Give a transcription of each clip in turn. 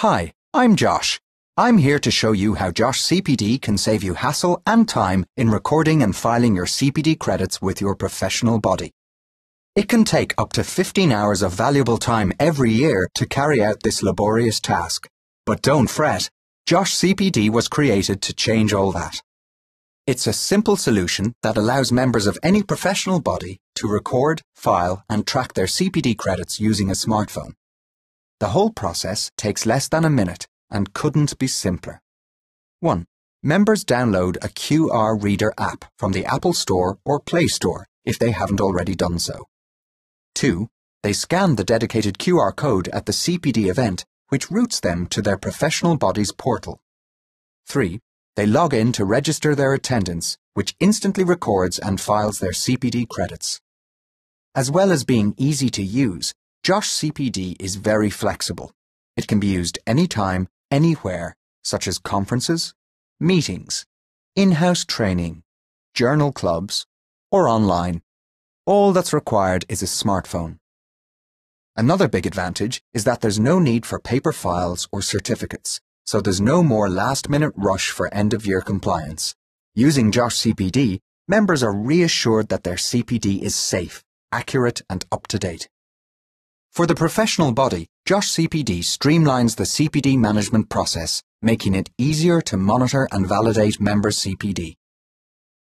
Hi, I'm Josh. I'm here to show you how Josh CPD can save you hassle and time in recording and filing your CPD credits with your professional body. It can take up to 15 hours of valuable time every year to carry out this laborious task. But don't fret, Josh CPD was created to change all that. It's a simple solution that allows members of any professional body to record, file, and track their CPD credits using a smartphone. The whole process takes less than a minute and couldn't be simpler. 1. Members download a QR Reader app from the Apple Store or Play Store if they haven't already done so. 2. They scan the dedicated QR code at the CPD event, which routes them to their professional body's portal. 3. They log in to register their attendance, which instantly records and files their CPD credits. As well as being easy to use, Josh CPD is very flexible. It can be used anytime, anywhere, such as conferences, meetings, in-house training, journal clubs, or online. All that's required is a smartphone. Another big advantage is that there's no need for paper files or certificates, so there's no more last-minute rush for end-of-year compliance. Using Josh CPD, members are reassured that their CPD is safe, accurate, and up-to-date. For the professional body, Josh CPD streamlines the CPD management process, making it easier to monitor and validate member CPD.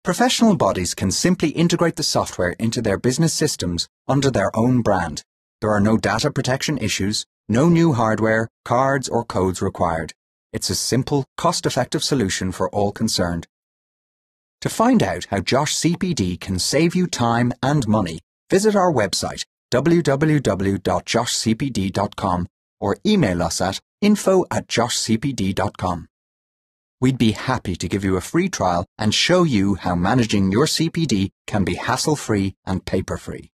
Professional bodies can simply integrate the software into their business systems under their own brand. There are no data protection issues, no new hardware, cards or codes required. It's a simple, cost-effective solution for all concerned. To find out how Josh CPD can save you time and money, visit our website www.joshcpd.com or email us at info at joshcpd.com. We'd be happy to give you a free trial and show you how managing your CPD can be hassle-free and paper-free.